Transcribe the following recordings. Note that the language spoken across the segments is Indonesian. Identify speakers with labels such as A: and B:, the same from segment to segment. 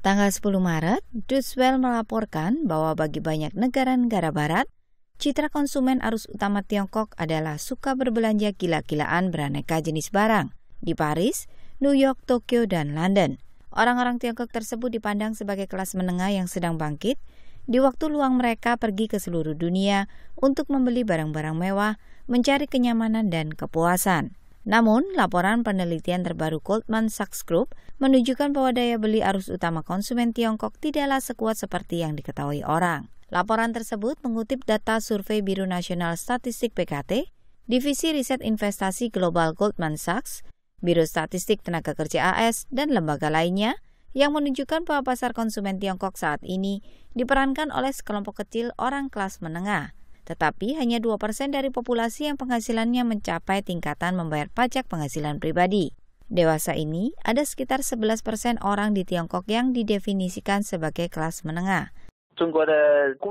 A: Tanggal 10 Maret, Duswell melaporkan bahwa bagi banyak negara-negara barat, citra konsumen arus utama Tiongkok adalah suka berbelanja gila-gilaan beraneka jenis barang di Paris, New York, Tokyo, dan London. Orang-orang Tiongkok tersebut dipandang sebagai kelas menengah yang sedang bangkit. Di waktu luang mereka pergi ke seluruh dunia untuk membeli barang-barang mewah, mencari kenyamanan dan kepuasan. Namun, laporan penelitian terbaru Goldman Sachs Group menunjukkan bahwa daya beli arus utama konsumen Tiongkok tidaklah sekuat seperti yang diketahui orang. Laporan tersebut mengutip data Survei Biro Nasional Statistik PKT, Divisi Riset Investasi Global Goldman Sachs, Biro Statistik Tenaga Kerja AS, dan lembaga lainnya yang menunjukkan bahwa pasar konsumen Tiongkok saat ini diperankan oleh sekelompok kecil orang kelas menengah tetapi hanya 2% dari populasi yang penghasilannya mencapai tingkatan membayar pajak penghasilan pribadi. Dewasa ini, ada sekitar 11% orang di Tiongkok yang didefinisikan sebagai kelas menengah.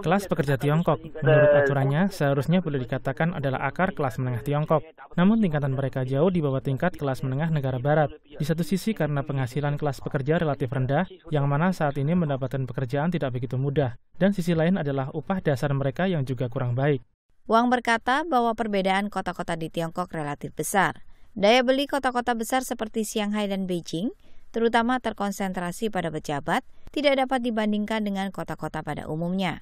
B: Kelas pekerja Tiongkok, menurut aturannya, seharusnya boleh dikatakan adalah akar kelas menengah Tiongkok. Namun tingkatan mereka jauh di bawah tingkat kelas menengah negara barat. Di satu sisi karena penghasilan kelas pekerja relatif rendah, yang mana saat ini mendapatkan pekerjaan tidak begitu mudah. Dan sisi lain adalah upah dasar mereka yang juga kurang baik.
A: Wang berkata bahwa perbedaan kota-kota di Tiongkok relatif besar. Daya beli kota-kota besar seperti Shanghai dan Beijing – terutama terkonsentrasi pada pejabat, tidak dapat dibandingkan dengan kota-kota pada umumnya.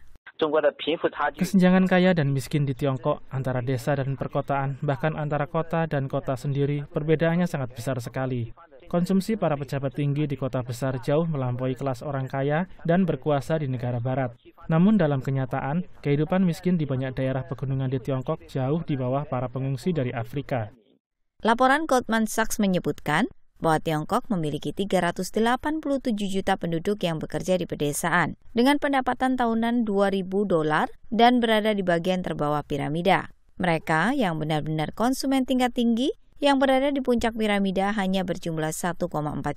B: Kesenjangan kaya dan miskin di Tiongkok antara desa dan perkotaan, bahkan antara kota dan kota sendiri, perbedaannya sangat besar sekali. Konsumsi para pejabat tinggi di kota besar jauh melampaui kelas orang kaya dan berkuasa di negara barat. Namun dalam kenyataan, kehidupan miskin di banyak daerah pegunungan di Tiongkok jauh di bawah para pengungsi dari Afrika.
A: Laporan Goldman Sachs menyebutkan, bahwa Tiongkok memiliki 387 juta penduduk yang bekerja di pedesaan, dengan pendapatan tahunan 2.000 dolar dan berada di bagian terbawah piramida. Mereka yang benar-benar konsumen tingkat tinggi yang berada di puncak piramida hanya berjumlah 1,4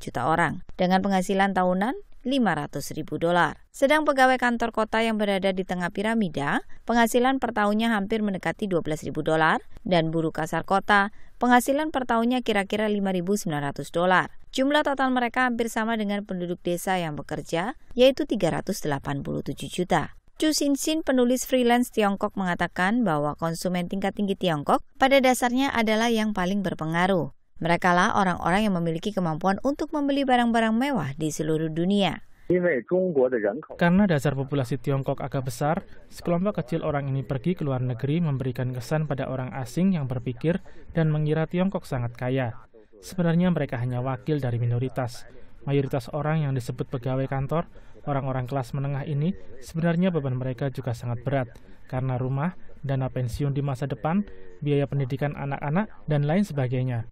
A: juta orang, dengan penghasilan tahunan 500 ribu dolar. Sedang pegawai kantor kota yang berada di tengah piramida, penghasilan per tahunnya hampir mendekati 12 ribu dolar, dan buruh kasar kota, penghasilan per tahunnya kira-kira 5.900 dolar. Jumlah total mereka hampir sama dengan penduduk desa yang bekerja, yaitu 387 juta. Chu Xin-Xin, penulis freelance Tiongkok mengatakan bahwa konsumen tingkat tinggi Tiongkok pada dasarnya adalah yang paling berpengaruh. Merekalah orang-orang yang memiliki kemampuan untuk membeli barang-barang mewah di seluruh
B: dunia. Karena dasar populasi Tiongkok agak besar, sekelompok kecil orang ini pergi ke luar negeri memberikan kesan pada orang asing yang berpikir dan mengira Tiongkok sangat kaya. Sebenarnya mereka hanya wakil dari minoritas. Mayoritas orang yang disebut pegawai kantor, orang-orang kelas menengah ini, sebenarnya beban mereka juga sangat berat, karena rumah, dana pensiun di masa depan, biaya pendidikan anak-anak, dan lain sebagainya.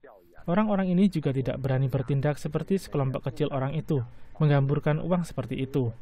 B: Orang-orang ini juga tidak berani bertindak seperti sekelompok kecil orang itu, menggamburkan uang seperti itu.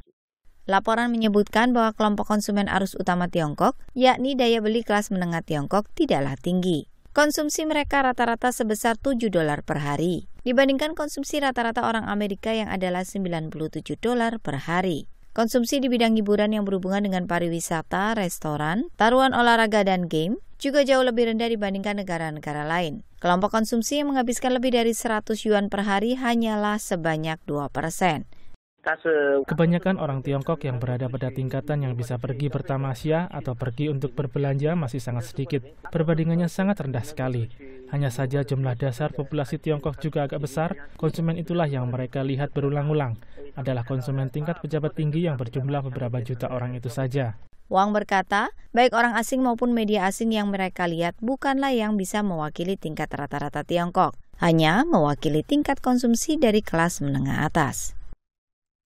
A: Laporan menyebutkan bahwa kelompok konsumen arus utama Tiongkok, yakni daya beli kelas menengah Tiongkok, tidaklah tinggi. Konsumsi mereka rata-rata sebesar 7 dolar per hari, dibandingkan konsumsi rata-rata orang Amerika yang adalah 97 dolar per hari. Konsumsi di bidang hiburan yang berhubungan dengan pariwisata, restoran, taruhan olahraga dan game juga jauh lebih rendah dibandingkan negara-negara lain. Kelompok konsumsi yang menghabiskan lebih dari 100 yuan per hari hanyalah sebanyak 2 persen.
B: Kebanyakan orang Tiongkok yang berada pada tingkatan yang bisa pergi pertama bertamasya atau pergi untuk berbelanja masih sangat sedikit. Perbandingannya sangat rendah sekali. Hanya saja jumlah dasar populasi Tiongkok juga agak besar, konsumen itulah yang mereka lihat berulang-ulang. Adalah konsumen tingkat pejabat tinggi yang berjumlah beberapa juta orang itu saja.
A: Wang berkata, baik orang asing maupun media asing yang mereka lihat bukanlah yang bisa mewakili tingkat rata-rata Tiongkok, hanya mewakili tingkat konsumsi dari kelas menengah atas.